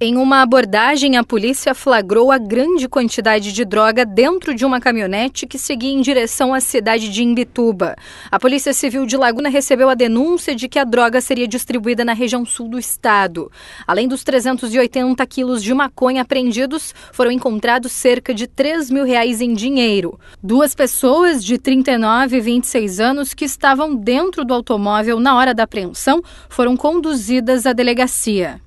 Em uma abordagem, a polícia flagrou a grande quantidade de droga dentro de uma caminhonete que seguia em direção à cidade de Imbituba. A Polícia Civil de Laguna recebeu a denúncia de que a droga seria distribuída na região sul do estado. Além dos 380 quilos de maconha apreendidos, foram encontrados cerca de 3 mil reais em dinheiro. Duas pessoas de 39 e 26 anos que estavam dentro do automóvel na hora da apreensão foram conduzidas à delegacia.